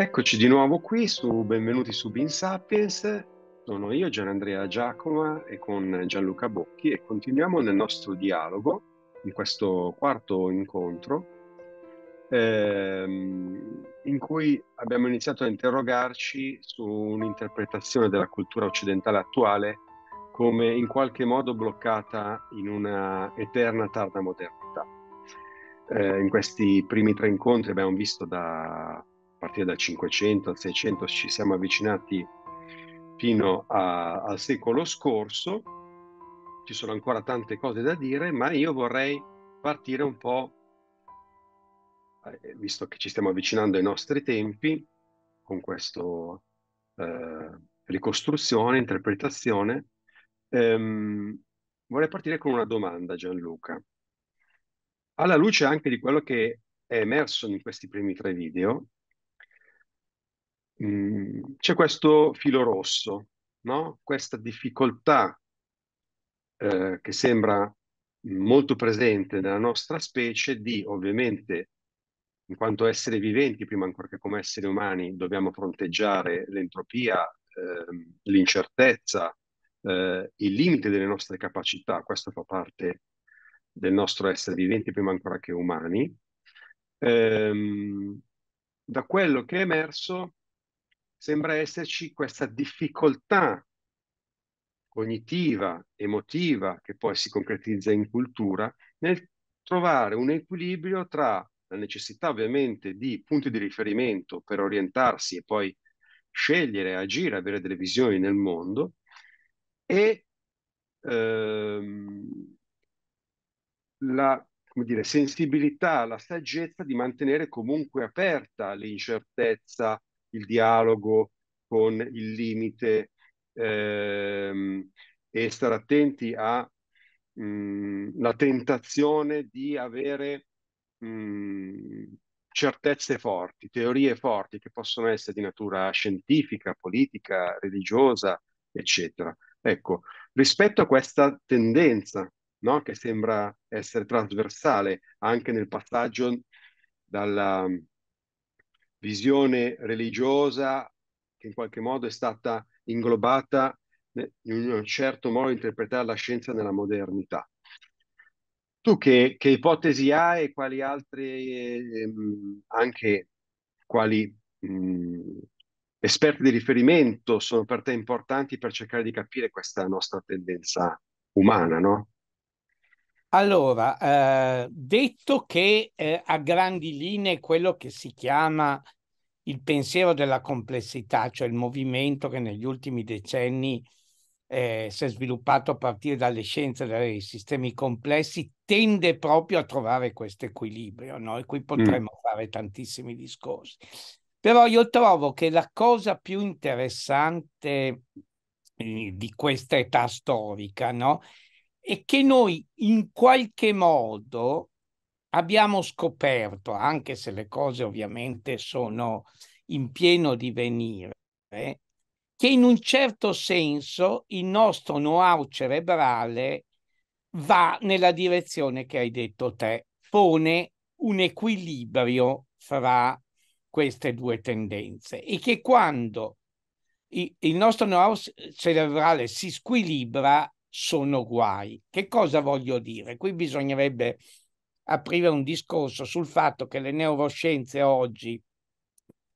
Eccoci di nuovo qui su Benvenuti su Bean Sapiens. Sono io, Gian Andrea Giacoma e con Gianluca Bocchi e continuiamo nel nostro dialogo in questo quarto incontro ehm, in cui abbiamo iniziato a interrogarci su un'interpretazione della cultura occidentale attuale come in qualche modo bloccata in una eterna tarda modernità. Eh, in questi primi tre incontri abbiamo visto da partire dal 500 al 600 ci siamo avvicinati fino a, al secolo scorso, ci sono ancora tante cose da dire, ma io vorrei partire un po', eh, visto che ci stiamo avvicinando ai nostri tempi, con questa eh, ricostruzione, interpretazione, ehm, vorrei partire con una domanda Gianluca. Alla luce anche di quello che è emerso in questi primi tre video, Mhmm, c'è questo filo rosso, no? questa difficoltà eh, che sembra molto presente nella nostra specie di ovviamente in quanto esseri viventi, prima ancora che come esseri umani, dobbiamo fronteggiare l'entropia, eh, l'incertezza, eh, il limite delle nostre capacità, questo fa parte del nostro essere viventi, prima ancora che umani. Eh, da quello che è emerso sembra esserci questa difficoltà cognitiva, emotiva, che poi si concretizza in cultura, nel trovare un equilibrio tra la necessità ovviamente di punti di riferimento per orientarsi e poi scegliere, agire, avere delle visioni nel mondo e ehm, la dire, sensibilità, la saggezza di mantenere comunque aperta l'incertezza, il dialogo con il limite ehm, e stare attenti alla mm, tentazione di avere mh, mm, certezze forti, teorie forti che possono essere di natura scientifica, politica, religiosa, eccetera. Ecco, rispetto a questa tendenza no, che sembra essere trasversale anche nel passaggio dalla, visione religiosa che in qualche modo è stata inglobata in un certo modo interpretare la scienza nella modernità. Tu che, che ipotesi hai e quali altre, ehm, anche quali mh, mm, esperti di riferimento sono per te importanti per cercare di capire questa nostra tendenza umana, no? Allora, eh, detto che eh, a grandi linee quello che si chiama il pensiero della complessità, cioè il movimento che negli ultimi decenni eh, si è sviluppato a partire dalle scienze dei sistemi complessi, tende proprio a trovare questo equilibrio, no? e qui mm. potremmo mm. fare tantissimi discorsi. Però io trovo che la cosa più interessante eh, di questa età storica, no? e che noi in qualche modo abbiamo scoperto, anche se le cose ovviamente sono in pieno divenire, eh, che in un certo senso il nostro know-how cerebrale va nella direzione che hai detto te, pone un equilibrio fra queste due tendenze e che quando il nostro know-how cerebrale si squilibra sono guai. Che cosa voglio dire? Qui bisognerebbe aprire un discorso sul fatto che le neuroscienze oggi,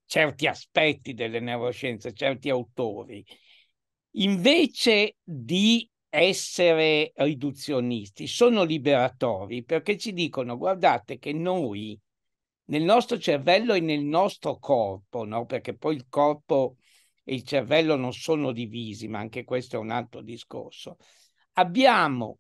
certi aspetti delle neuroscienze, certi autori, invece di essere riduzionisti, sono liberatori perché ci dicono guardate che noi nel nostro cervello e nel nostro corpo, no? perché poi il corpo e il cervello non sono divisi, ma anche questo è un altro discorso abbiamo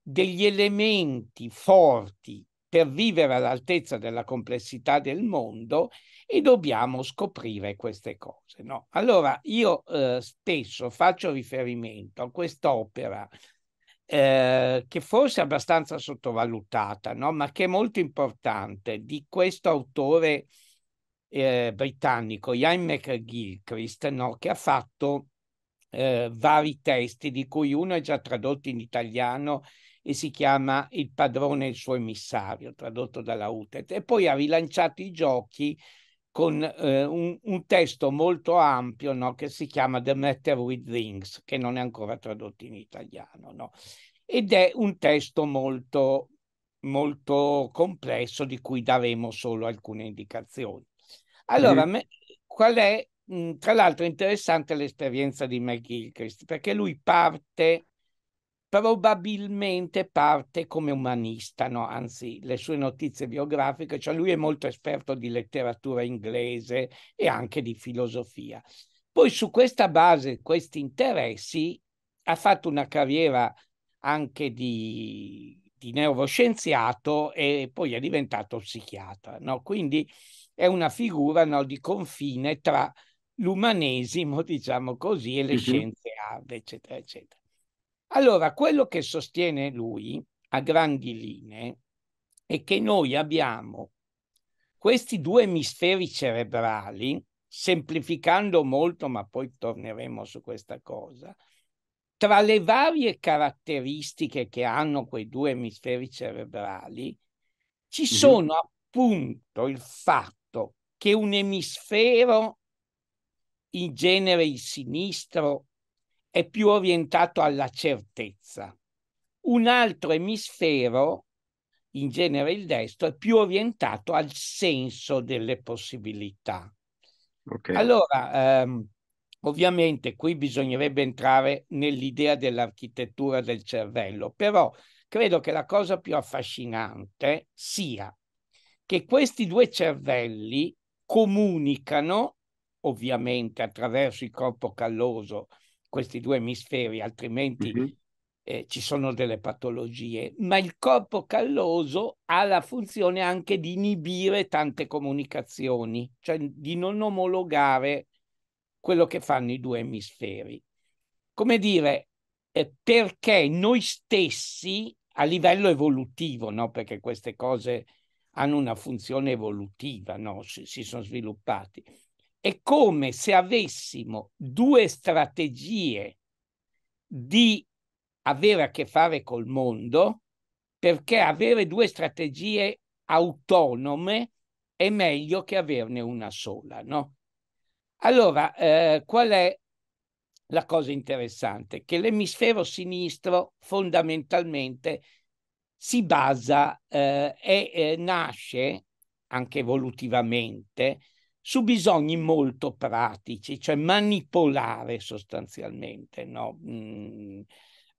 degli elementi forti per vivere all'altezza della complessità del mondo e dobbiamo scoprire queste cose. No? Allora, io eh, spesso faccio riferimento a quest'opera eh, che forse è abbastanza sottovalutata, no? ma che è molto importante, di questo autore eh, britannico, Ian McGilchrist, no? che ha fatto eh, vari testi, di cui uno è già tradotto in italiano e si chiama Il padrone e il suo emissario, tradotto dalla UTET, e poi ha rilanciato i giochi con eh, un, un, testo molto ampio no? che si chiama The Matter with Things, che non è ancora tradotto in italiano. No? Ed è un testo molto, molto complesso di cui daremo solo alcune indicazioni. Allora, mm. me, qual è Mm, tra l'altro è interessante l'esperienza di McGilchrist perché lui parte probabilmente parte come umanista, no? anzi le sue notizie biografiche, cioè lui è molto esperto di letteratura inglese e anche di filosofia. Poi su questa base, questi interessi, ha fatto una carriera anche di, di neuroscienziato e poi è diventato psichiatra, no? quindi è una figura no, di confine tra l'umanesimo, diciamo così, e le uh-huh. scienze arde, eccetera, eccetera. Allora, quello che sostiene lui, a grandi linee, è che noi abbiamo questi due emisferi cerebrali, semplificando molto, ma poi torneremo su questa cosa, tra le varie caratteristiche che hanno quei due emisferi cerebrali, ci sono appunto il fatto che un emisfero in genere il sinistro, è più orientato alla certezza. Un altro emisfero, in genere il destro, è più orientato al senso delle possibilità. Okay. Allora, ehm, ovviamente qui bisognerebbe entrare nell'idea dell'architettura del cervello, però credo che la cosa più affascinante sia che questi due cervelli comunicano ovviamente attraverso il corpo calloso questi due emisferi, altrimenti mm-hmm. eh, ci sono delle patologie, ma il corpo calloso ha la funzione anche di inibire tante comunicazioni, cioè di non omologare quello che fanno i due emisferi. Come dire, eh, perché noi stessi a livello evolutivo, no? perché queste cose hanno una funzione evolutiva, no? si, si sono sviluppati. È come se avessimo due strategie di avere a che fare col mondo, perché avere due strategie autonome è meglio che averne una sola, no? Allora, eh, qual è la cosa interessante? Che l'emisfero sinistro fondamentalmente si basa eh, e eh, nasce anche evolutivamente su bisogni molto pratici, cioè manipolare sostanzialmente, no? mm,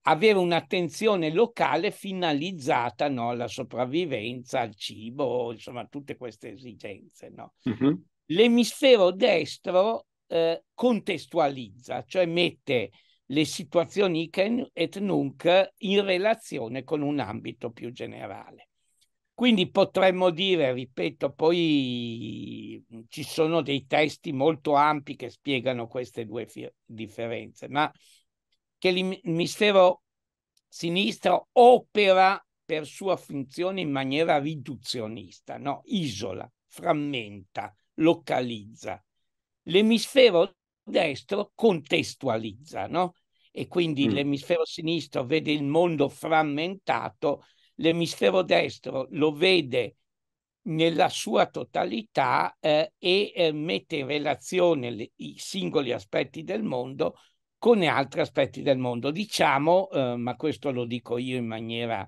avere un'attenzione locale finalizzata no? alla sopravvivenza, al cibo, insomma, tutte queste esigenze. No? Mm-hmm. L'emisfero destro eh, contestualizza, cioè mette le situazioni Iken et nunc in relazione con un ambito più generale. Quindi potremmo dire, ripeto, poi ci sono dei testi molto ampi che spiegano queste due differenze, ma che l'emisfero sinistro opera per sua funzione in maniera riduzionista, no? isola, frammenta, localizza. L'emisfero destro contestualizza, no? E quindi mm. l'emisfero sinistro vede il mondo frammentato l'emisfero destro lo vede nella sua totalità eh, e eh, mette in relazione le, i singoli aspetti del mondo con altri aspetti del mondo. Diciamo, eh, ma questo lo dico io in maniera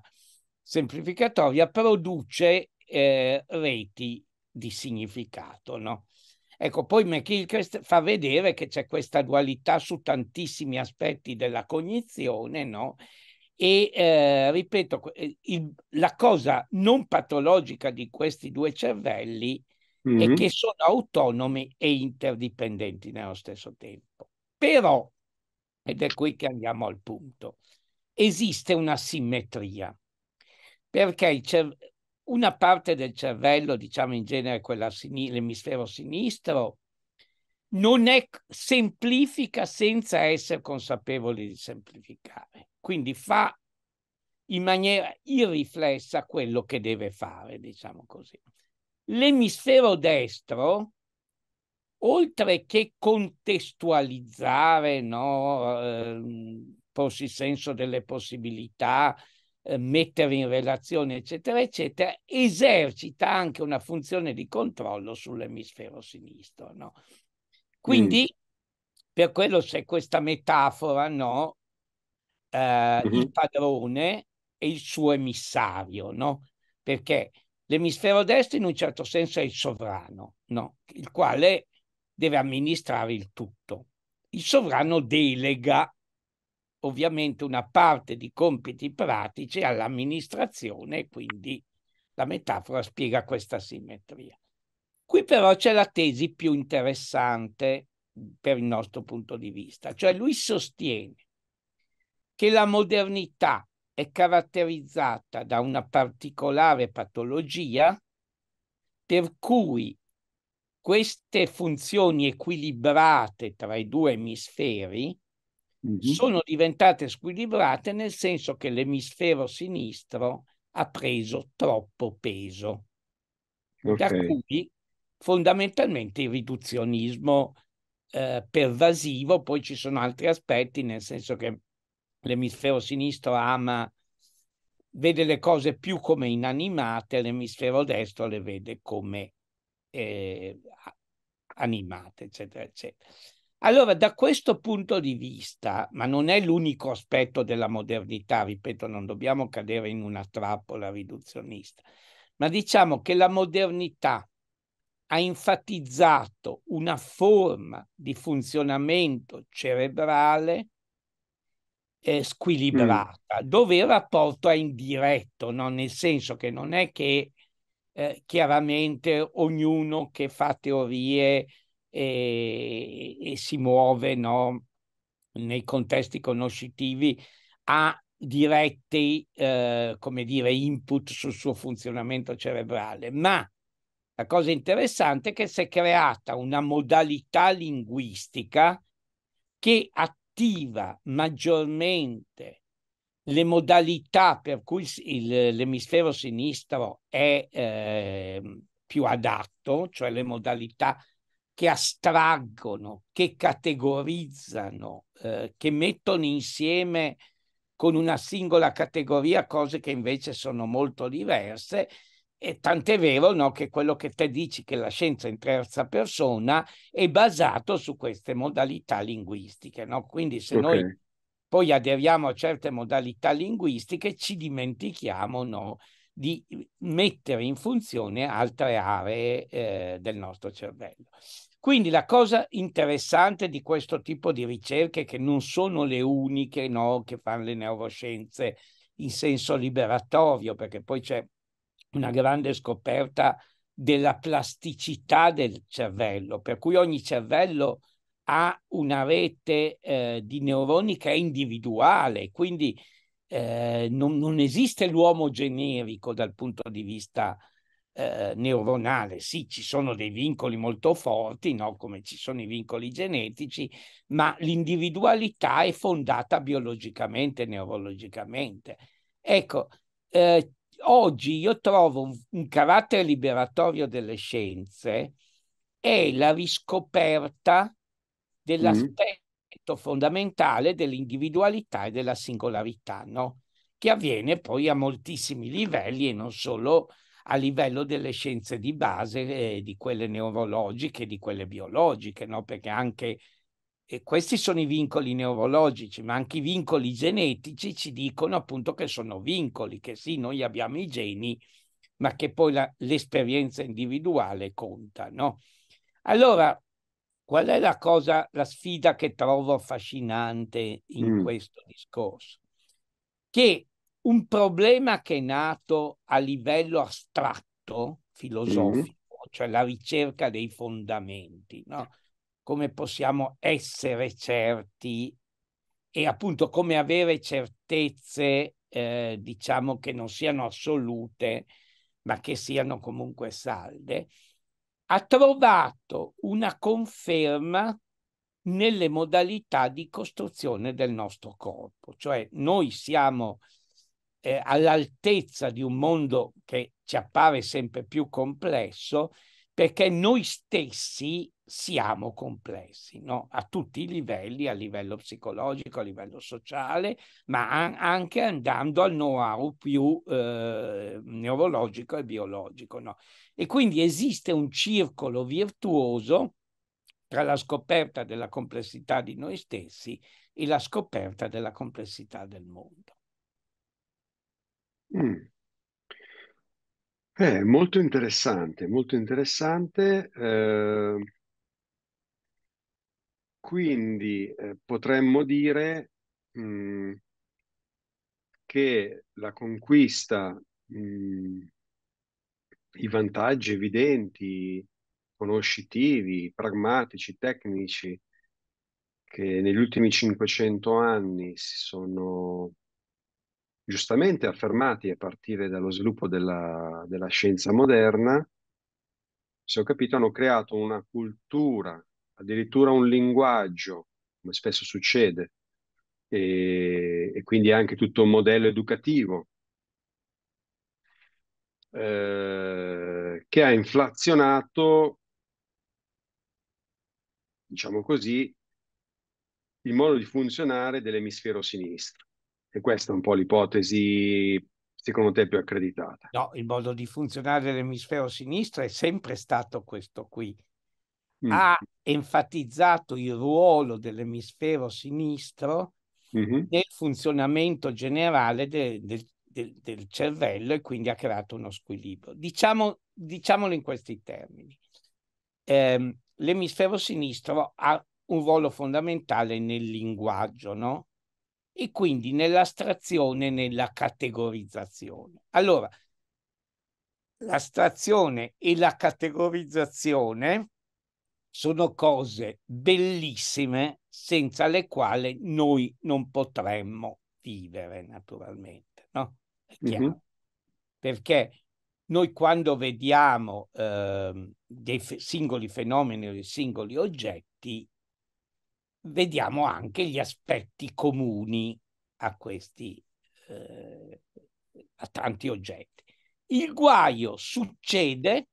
semplificatoria, produce eh, reti di significato. No? Ecco, poi McKilchrist fa vedere che c'è questa dualità su tantissimi aspetti della cognizione, no? E eh, ripeto, eh, il, la cosa non patologica di questi due cervelli mm-hmm. è che sono autonomi e interdipendenti nello stesso tempo. Però, ed è qui che andiamo al punto, esiste una simmetria, perché cer- una parte del cervello, diciamo in genere quella sin- l'emisfero sinistro, non è semplifica senza essere consapevoli di semplificare. Quindi fa in maniera irriflessa quello che deve fare, diciamo così. L'emisfero destro, oltre che contestualizzare, no, eh, porsi senso delle possibilità, eh, mettere in relazione, eccetera, eccetera, esercita anche una funzione di controllo sull'emisfero sinistro. No? Quindi, mm. per quello c'è questa metafora, no? mm-hmm. il mhm. padrone e il suo emissario, no? Perché l'emisfero destro in un certo senso è il sovrano, no? Il quale deve amministrare il tutto. Il sovrano delega ovviamente una parte di compiti pratici all'amministrazione quindi la metafora spiega questa simmetria. Qui però c'è la tesi più interessante per il nostro punto di vista, cioè lui sostiene che la modernità è caratterizzata da una particolare patologia per cui queste funzioni equilibrate tra i due emisferi mhm. sono diventate squilibrate nel senso che l'emisfero sinistro ha preso troppo peso. Okay. Da cui fondamentalmente il riduzionismo eh, pervasivo, poi ci sono altri aspetti, nel senso che l'emisfero sinistro ama, vede le cose più come inanimate, l'emisfero destro le vede come eh, animate, eccetera, eccetera. Allora, da questo punto di vista, ma non è l'unico aspetto della modernità, ripeto, non dobbiamo cadere in una trappola riduzionista, ma diciamo che la modernità ha enfatizzato una forma di funzionamento cerebrale eh, squilibrata, mm. dove il rapporto è indiretto, no? nel senso che non è che eh, chiaramente ognuno che fa teorie e, eh, e si muove no? nei contesti conoscitivi ha diretti, eh, come dire, input sul suo funzionamento cerebrale, ma la cosa interessante è che si è creata una modalità linguistica che a attiva maggiormente le modalità per cui l'emisfero sinistro è eh, più adatto, cioè le modalità che astraggono, che categorizzano, eh, che mettono insieme con una singola categoria cose che invece sono molto diverse e tant'è vero no, che quello che te dici che la scienza in terza persona è basato su queste modalità linguistiche. No? Quindi se okay. noi poi aderiamo a certe modalità linguistiche ci dimentichiamo no, di mettere in funzione altre aree eh, del nostro cervello. Quindi la cosa interessante di questo tipo di ricerche, che non sono le uniche no, che fanno le neuroscienze in senso liberatorio, perché poi c'è una grande scoperta della plasticità del cervello, per cui ogni cervello ha una rete eh, di neuroni che è individuale, quindi eh, non, non, esiste l'uomo generico dal punto di vista eh, neuronale. Sì, ci sono dei vincoli molto forti, no? come ci sono i vincoli genetici, ma l'individualità è fondata biologicamente, neurologicamente. Ecco, eh, oggi io trovo un, un carattere liberatorio delle scienze è la riscoperta dell'aspetto mm. fondamentale dell'individualità e della singolarità, no? che avviene poi a moltissimi livelli e non solo a livello delle scienze di base, eh, di quelle neurologiche, di quelle biologiche, no? perché anche e questi sono i vincoli neurologici, ma anche i vincoli genetici ci dicono appunto che sono vincoli, che sì, noi abbiamo i geni, ma che poi la, l'esperienza individuale conta, no? Allora, qual è la cosa, la sfida che trovo affascinante in mm. questo discorso? Che un problema che è nato a livello astratto, mm. filosofico, mm. cioè la ricerca dei fondamenti, no? come possiamo essere certi e appunto come avere certezze, eh, diciamo, che non siano assolute, ma che siano comunque salde, ha trovato una conferma nelle modalità di costruzione del nostro corpo, cioè noi siamo eh, all'altezza di un mondo che ci appare sempre più complesso perché noi stessi siamo complessi no? a tutti i livelli, a livello psicologico, a livello sociale, ma anche andando al know-how più eh, neurologico e biologico. No? E quindi esiste un circolo virtuoso tra la scoperta della complessità di noi stessi e la scoperta della complessità del mondo. Mm. Eh, molto interessante, molto interessante. Eh quindi eh, potremmo dire mh, mm, che la conquista, mh, mm, i vantaggi evidenti, conoscitivi, pragmatici, tecnici, che negli ultimi 500 anni si sono giustamente affermati a partire dallo sviluppo della, della scienza moderna, se ho capito hanno creato una cultura addirittura un linguaggio, come spesso succede, e, e quindi anche tutto un modello educativo eh, che ha inflazionato, diciamo così, il modo di funzionare dell'emisfero sinistro. E questa è un po' l'ipotesi secondo te più accreditata. No, il modo di funzionare dell'emisfero sinistro è sempre stato questo qui, mm. ha enfatizzato il ruolo dell'emisfero sinistro mm-hmm. nel funzionamento generale de, de, de, del cervello e quindi ha creato uno squilibrio. Diciamo, diciamolo in questi termini. Eh, l'emisfero sinistro ha un ruolo fondamentale nel linguaggio, no? E quindi nell'astrazione, nella categorizzazione. Allora, l'astrazione e la categorizzazione sono cose bellissime senza le quali noi non potremmo vivere naturalmente, no? Mm-hmm. Perché noi quando vediamo eh, dei f- singoli fenomeni o dei singoli oggetti, vediamo anche gli aspetti comuni a questi, eh, a tanti oggetti. Il guaio succede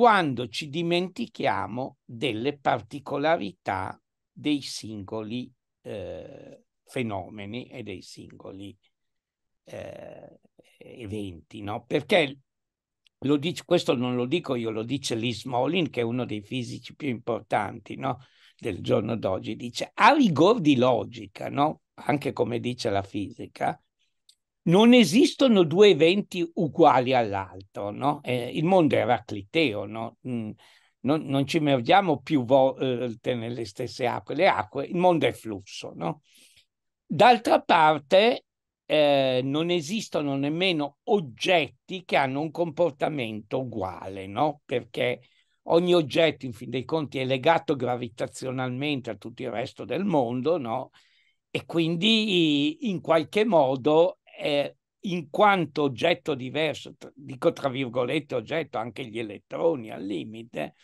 quando ci dimentichiamo delle particolarità dei singoli eh, fenomeni e dei singoli eh, eventi, no? Perché lo dice, questo non lo dico io, lo dice Lee Smolin, che è uno dei fisici più importanti no? del giorno d'oggi, dice a rigor di logica, no? anche come dice la fisica, non esistono due eventi uguali all'altro, no? eh, il mondo era cliteo, no? mm, non, non, ci immergiamo più volte nelle stesse acque, le acque, il mondo è flusso, no? D'altra parte eh, non esistono nemmeno oggetti che hanno un comportamento uguale, Perché ogni oggetto, in fin dei conti, è legato gravitazionalmente a tutto il resto del mondo, E quindi in qualche modo eh, in quanto oggetto diverso, dico tra virgolette oggetto, anche gli elettroni al limite,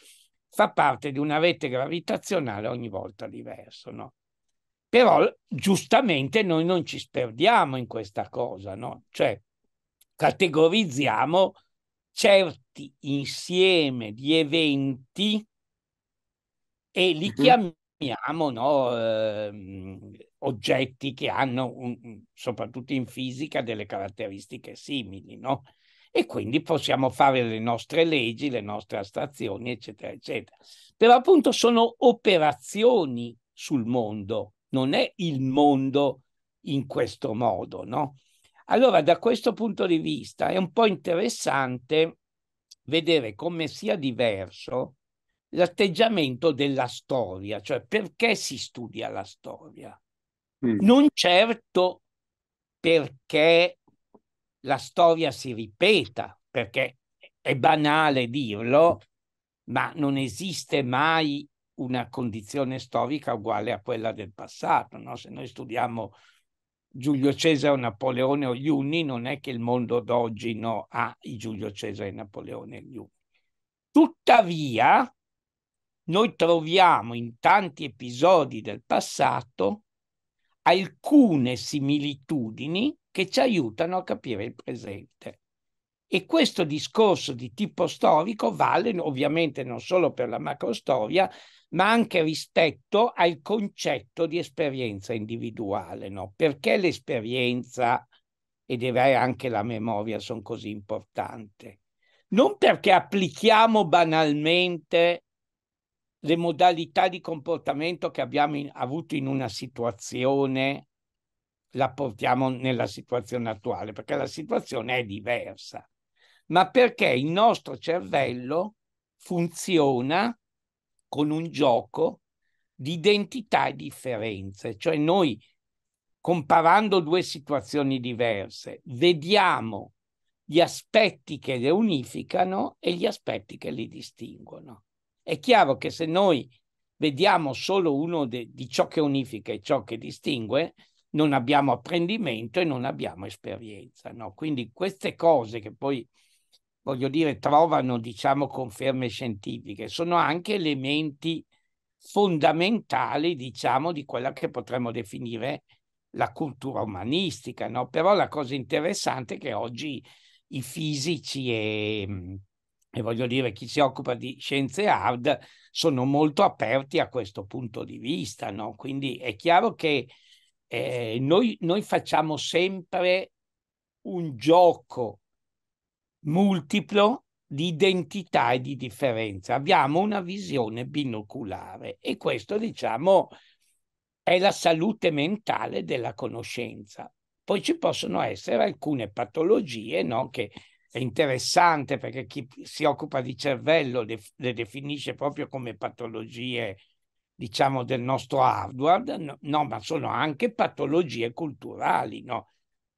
fa parte di una rete gravitazionale ogni volta diversa. No? Però giustamente noi non ci sperdiamo in questa cosa, no? cioè categorizziamo certi insieme di eventi e li mhm. chiamiamo chiamiamo no, eh, oggetti che hanno, un, soprattutto in fisica, delle caratteristiche simili, no? E quindi possiamo fare le nostre leggi, le nostre astrazioni, eccetera, eccetera. Però appunto sono operazioni sul mondo, non è il mondo in questo modo, no? Allora, da questo punto di vista è un po' interessante vedere come sia diverso l'atteggiamento della storia, cioè perché si studia la storia. Mm. Non certo perché la storia si ripeta, perché è banale dirlo, ma non esiste mai una condizione storica uguale a quella del passato. No? Se noi studiamo Giulio Cesare, o Napoleone o gli Unni, non è che il mondo d'oggi no, ha i Giulio Cesare, Napoleone e gli Unni. Tuttavia, noi troviamo in tanti episodi del passato alcune similitudini che ci aiutano a capire il presente. E questo discorso di tipo storico vale ovviamente non solo per la macrostoria, ma anche rispetto al concetto di esperienza individuale, no? Perché l'esperienza e direi anche la memoria sono così importanti? Non perché applichiamo banalmente le modalità di comportamento che abbiamo in, avuto in una situazione la portiamo nella situazione attuale, perché la situazione è diversa, ma perché il nostro cervello funziona con un gioco di identità e differenze, cioè noi comparando due situazioni diverse vediamo gli aspetti che le unificano e gli aspetti che li distinguono. È chiaro che se noi vediamo solo uno de, di ciò che unifica e ciò che distingue, non abbiamo apprendimento e non abbiamo esperienza. No? Quindi queste cose che poi, voglio dire, trovano, diciamo, conferme scientifiche, sono anche elementi fondamentali, diciamo, di quella che potremmo definire la cultura umanistica. No? Però la cosa interessante è che oggi i fisici e e voglio dire chi si occupa di scienze hard sono molto aperti a questo punto di vista, no? Quindi è chiaro che eh, noi, noi facciamo sempre un gioco multiplo di identità e di differenza. Abbiamo una visione binoculare e questo, diciamo, è la salute mentale della conoscenza. Poi ci possono essere alcune patologie no, che è interessante perché chi si occupa di cervello le, le definisce proprio come patologie, diciamo, del nostro hardware, no, no ma sono anche patologie culturali, no?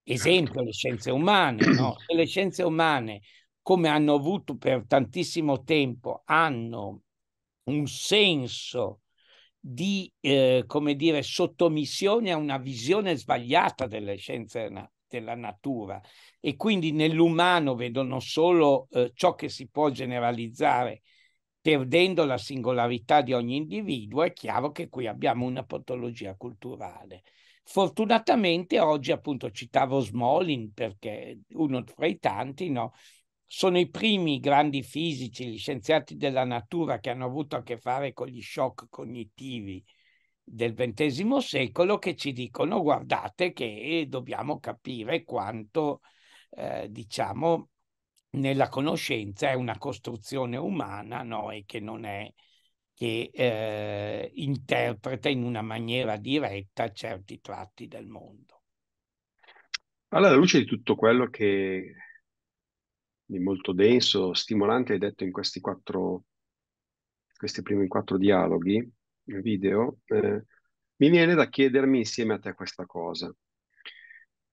Esempio, le scienze umane, no? Se certo. le scienze umane, come hanno avuto per tantissimo tempo, hanno un senso di, eh, come dire, sottomissione a una visione sbagliata delle scienze della natura e quindi nell'umano vedono solo eh, ciò che si può generalizzare, perdendo la singolarità di ogni individuo, è chiaro che qui abbiamo una patologia culturale. Fortunatamente oggi appunto citavo Smolin perché uno fra i tanti, no? sono i primi grandi fisici, gli scienziati della natura che hanno avuto a che fare con gli shock cognitivi del XX secolo che ci dicono guardate che eh, dobbiamo capire quanto eh, diciamo nella conoscenza è una costruzione umana no? e che non è che eh, interpreta in una maniera diretta certi tratti del mondo. Alla luce di tutto quello che di molto denso, stimolante hai detto in questi quattro questi primi quattro dialoghi, video, eh, mi viene da chiedermi insieme a te questa cosa.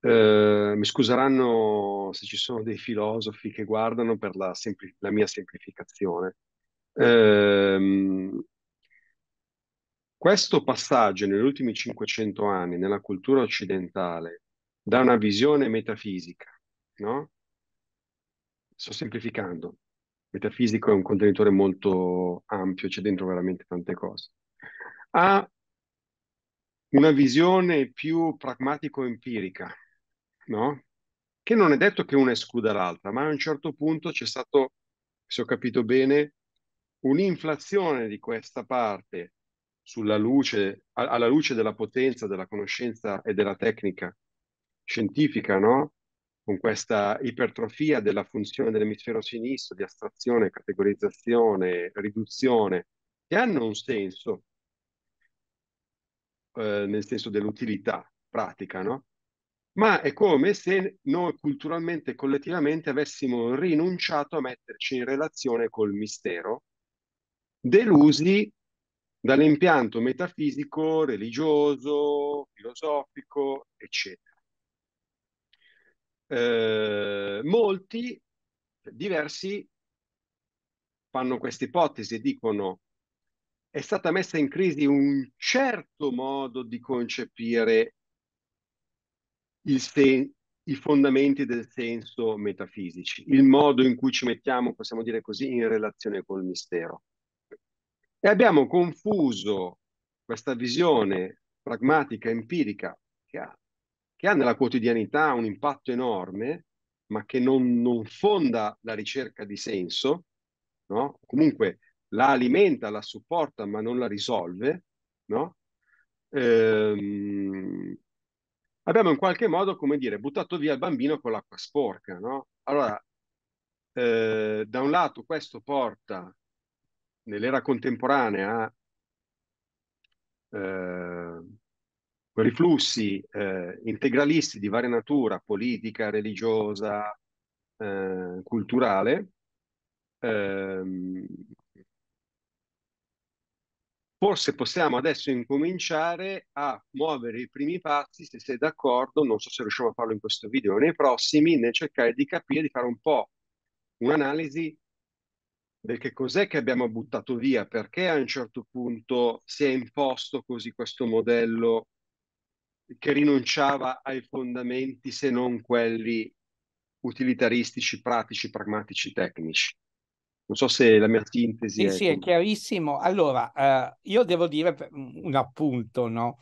Eh, mi scuseranno se ci sono dei filosofi che guardano per la, sempli- la mia semplificazione. Eh, questo passaggio negli ultimi 500 anni nella cultura occidentale da una visione metafisica, no? Sto semplificando, metafisico è un contenitore molto ampio, c'è dentro veramente tante cose ha una visione più pragmatico-empirica, no? che non è detto che una escluda l'altra, ma a un certo punto c'è stato, se ho capito bene, un'inflazione di questa parte sulla luce, alla luce della potenza, della conoscenza e della tecnica scientifica, no? con questa ipertrofia della funzione dell'emisfero sinistro di astrazione, categorizzazione, riduzione, che hanno un senso, eh, nel senso dell'utilità pratica, no? Ma è come se noi culturalmente e collettivamente avessimo rinunciato a metterci in relazione col mistero, delusi dall'impianto metafisico, religioso, filosofico, eccetera. Eh, molti, diversi, fanno questa ipotesi e dicono è stata messa in crisi un certo modo di concepire sen- i fondamenti del senso metafisici, il modo in cui ci mettiamo, possiamo dire così, in relazione col mistero. E abbiamo confuso questa visione pragmatica, empirica, che ha, che ha nella quotidianità un impatto enorme, ma che non, non fonda la ricerca di senso, no? comunque la alimenta, la supporta, ma non la risolve, no? Ehm, abbiamo in qualche modo, come dire, buttato via il bambino con l'acqua sporca, no? Allora, eh, da un lato questo porta nell'era contemporanea a eh, riflussi eh, integralisti di varia natura, politica, religiosa, eh, culturale, ehm, Forse possiamo adesso incominciare a muovere i primi passi, se sei d'accordo, non so se riusciamo a farlo in questo video o nei prossimi, nel cercare di capire, di fare un po' un'analisi del che cos'è che abbiamo buttato via, perché a un certo punto si è imposto così questo modello che rinunciava ai fondamenti se non quelli utilitaristici, pratici, pragmatici, tecnici. Non so se la mia sintesi sì, è... Sì, è chiarissimo. Allora, eh, io devo dire un appunto, no?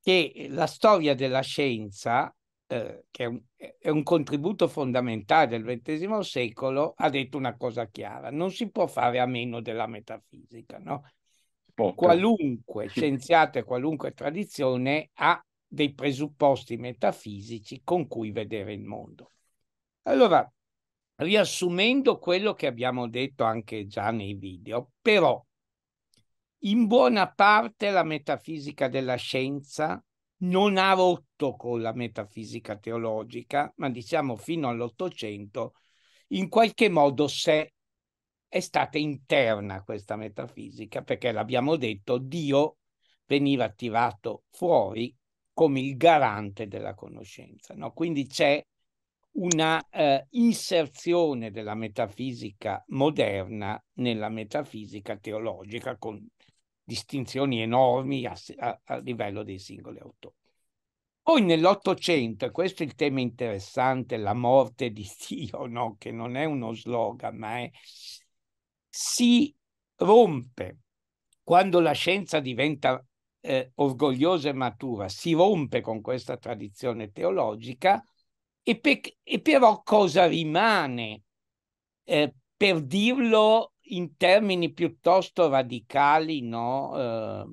Che la storia della scienza, eh, che è un, è un, contributo fondamentale del XX secolo, ha detto una cosa chiara. Non si può fare a meno della metafisica, no? Poca. Qualunque scienziato e qualunque tradizione ha dei presupposti metafisici con cui vedere il mondo. Allora, riassumendo quello che abbiamo detto anche già nei video, però in buona parte la metafisica della scienza non ha rotto con la metafisica teologica, ma diciamo fino all'Ottocento in qualche modo se è stata interna questa metafisica, perché l'abbiamo detto, Dio veniva attivato fuori come il garante della conoscenza. No? Quindi c'è una eh, inserzione della metafisica moderna nella metafisica teologica con distinzioni enormi a, a, a livello dei singoli autori. Poi nell'Ottocento, e questo è il tema interessante, la morte di Dio, no? che non è uno slogan, ma è, si rompe quando la scienza diventa eh, orgogliosa e matura, si rompe con questa tradizione teologica e, per, e però cosa rimane? Eh, per dirlo in termini piuttosto radicali, no? eh,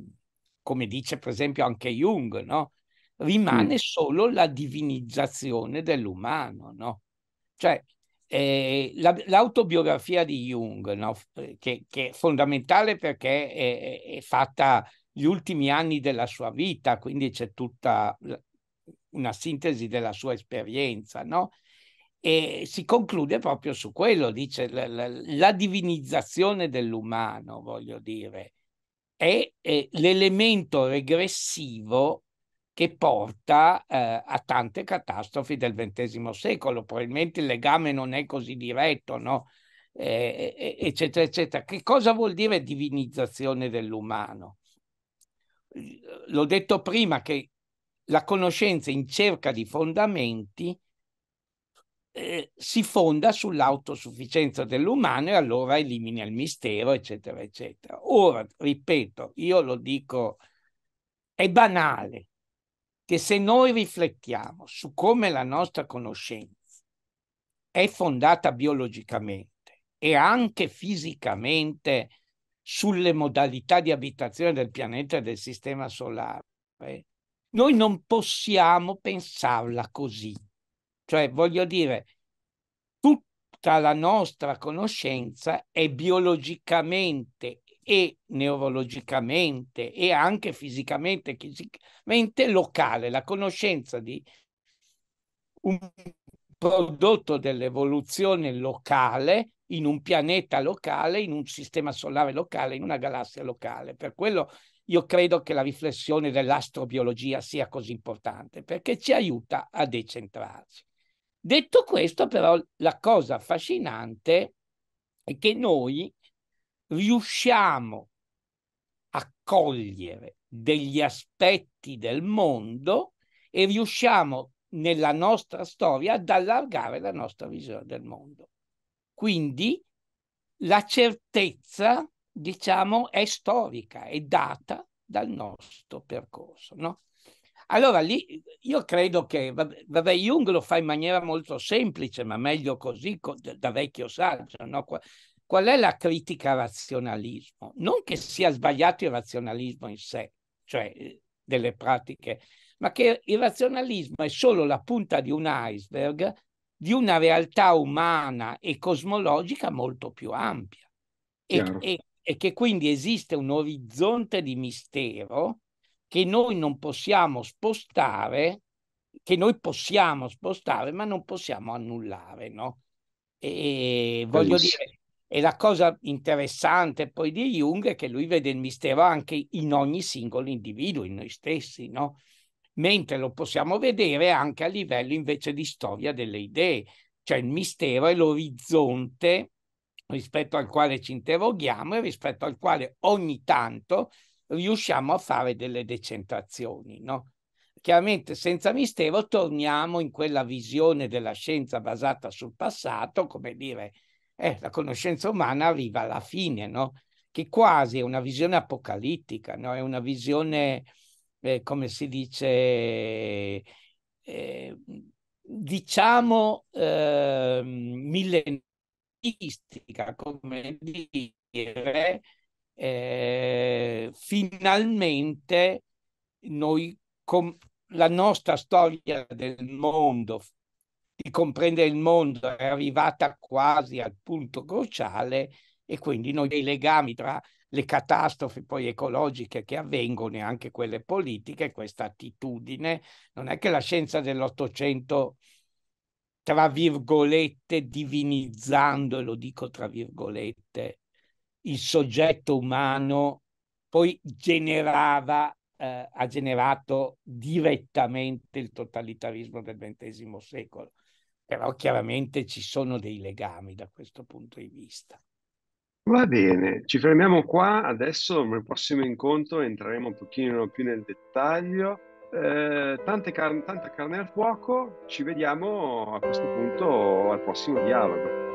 come dice per esempio anche Jung, no? rimane mm. solo la divinizzazione dell'umano. No? Cioè, eh, la, l'autobiografia di Jung, eh, che, che, è fondamentale perché è, è, fatta gli ultimi anni della sua vita, quindi c'è tutta una sintesi della sua esperienza, no? E si conclude proprio su quello, dice la, la, la divinizzazione dell'umano, voglio dire, è, è l'elemento regressivo che porta eh, a tante catastrofi del XX secolo. Probabilmente il legame non è così diretto, no? Eh, eccetera, eccetera. Che cosa vuol dire divinizzazione dell'umano? L'ho detto prima che la conoscenza in cerca di fondamenti eh, si fonda sull'autosufficienza dell'umano e allora elimina il mistero, eccetera, eccetera. Ora, ripeto, io lo dico, è banale che se noi riflettiamo su come la nostra conoscenza è fondata biologicamente e anche fisicamente sulle modalità di abitazione del pianeta e del sistema solare, noi non possiamo pensarla così. Cioè, voglio dire, tutta la nostra conoscenza è biologicamente e neurologicamente e anche fisicamente, e fisicamente locale. La conoscenza di un prodotto dell'evoluzione locale in un pianeta locale, in un sistema solare locale, in una galassia locale. Per quello io credo che la riflessione dell'astrobiologia sia così importante perché ci aiuta a decentrarci. Detto questo, però, la cosa affascinante è che noi riusciamo a cogliere degli aspetti del mondo e riusciamo nella nostra storia ad allargare la nostra visione del mondo. Quindi la certezza diciamo, è storica, è data dal nostro percorso. No? Allora lì io credo che, vabbè, Jung lo fa in maniera molto semplice, ma meglio così da vecchio saggio. No? Qual, è la critica al razionalismo? Non che sia sbagliato il razionalismo in sé, cioè eh, delle pratiche, ma che il razionalismo è solo la punta di un iceberg di una realtà umana e cosmologica molto più ampia. E, e, e che quindi esiste un orizzonte di mistero che noi non possiamo spostare, che noi possiamo spostare, ma non possiamo annullare, no? E voglio dire, e la cosa interessante poi di Jung è che lui vede il mistero anche in ogni singolo individuo, in noi stessi, no? Mentre lo possiamo vedere anche a livello invece di storia delle idee, cioè il mistero è l'orizzonte rispetto al quale ci interroghiamo e rispetto al quale ogni tanto riusciamo a fare delle decentrazioni. No? Chiaramente senza mistero torniamo in quella visione della scienza basata sul passato, come dire, eh, la conoscenza umana arriva alla fine, no? che quasi è una visione apocalittica, no? è una visione, eh, come si dice, eh, diciamo, ehm, millenaria artistica, come dire, eh, finalmente noi com- la nostra storia del mondo, di comprendere il mondo, è arrivata quasi al punto cruciale e quindi noi dei legami tra le catastrofi poi ecologiche che avvengono e anche quelle politiche, questa attitudine, non è che la scienza dell'Ottocento tra virgolette, divinizzando, lo dico tra virgolette, il soggetto umano, poi generava, eh, ha generato direttamente il totalitarismo del XX secolo. Però chiaramente ci sono dei legami da questo punto di vista. Va bene, ci fermiamo qua. Adesso nel prossimo incontro entreremo un pochino più nel dettaglio eh, tante car- tanta carne al fuoco, ci vediamo a questo punto al prossimo dialogo.